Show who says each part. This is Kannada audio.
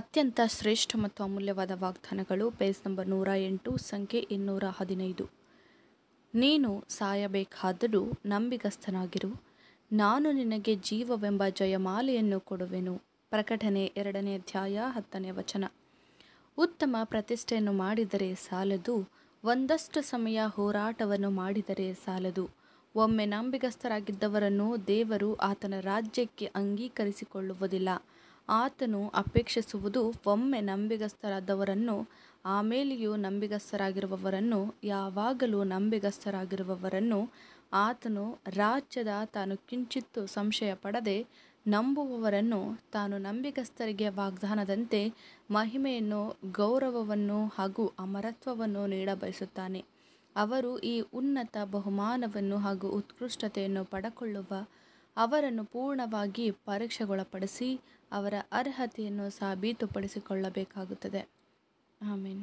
Speaker 1: ಅತ್ಯಂತ ಶ್ರೇಷ್ಠ ಮತ್ತು ಅಮೂಲ್ಯವಾದ ವಾಗ್ದಾನಗಳು ಪೇಜ್ ನಂಬರ್ ನೂರ ಎಂಟು ಸಂಖ್ಯೆ ಇನ್ನೂರ ಹದಿನೈದು ನೀನು ಸಾಯಬೇಕಾದರೂ ನಂಬಿಗಸ್ತನಾಗಿರು ನಾನು ನಿನಗೆ ಜೀವವೆಂಬ ಜಯಮಾಲೆಯನ್ನು ಕೊಡುವೆನು ಪ್ರಕಟಣೆ ಎರಡನೇ ಅಧ್ಯಾಯ ಹತ್ತನೇ ವಚನ ಉತ್ತಮ ಪ್ರತಿಷ್ಠೆಯನ್ನು ಮಾಡಿದರೆ ಸಾಲದು ಒಂದಷ್ಟು ಸಮಯ ಹೋರಾಟವನ್ನು ಮಾಡಿದರೆ ಸಾಲದು ಒಮ್ಮೆ ನಂಬಿಗಸ್ತರಾಗಿದ್ದವರನ್ನು ದೇವರು ಆತನ ರಾಜ್ಯಕ್ಕೆ ಅಂಗೀಕರಿಸಿಕೊಳ್ಳುವುದಿಲ್ಲ ಆತನು ಅಪೇಕ್ಷಿಸುವುದು ಒಮ್ಮೆ ನಂಬಿಗಸ್ತರಾದವರನ್ನು ಆಮೇಲೆಯೂ ನಂಬಿಗಸ್ತರಾಗಿರುವವರನ್ನು ಯಾವಾಗಲೂ ನಂಬಿಗಸ್ತರಾಗಿರುವವರನ್ನು ಆತನು ರಾಜ್ಯದ ತಾನು ಕಿಂಚಿತ್ತು ಸಂಶಯ ಪಡದೆ ನಂಬುವವರನ್ನು ತಾನು ನಂಬಿಗಸ್ತರಿಗೆ ವಾಗ್ದಾನದಂತೆ ಮಹಿಮೆಯನ್ನು ಗೌರವವನ್ನು ಹಾಗೂ ಅಮರತ್ವವನ್ನು ನೀಡಬಯಸುತ್ತಾನೆ ಅವರು ಈ ಉನ್ನತ ಬಹುಮಾನವನ್ನು ಹಾಗೂ ಉತ್ಕೃಷ್ಟತೆಯನ್ನು ಪಡಕೊಳ್ಳುವ ಅವರನ್ನು ಪೂರ್ಣವಾಗಿ ಪರೀಕ್ಷೆಗೊಳಪಡಿಸಿ ಅವರ ಅರ್ಹತೆಯನ್ನು ಸಾಬೀತುಪಡಿಸಿಕೊಳ್ಳಬೇಕಾಗುತ್ತದೆ ಆಮೇನ್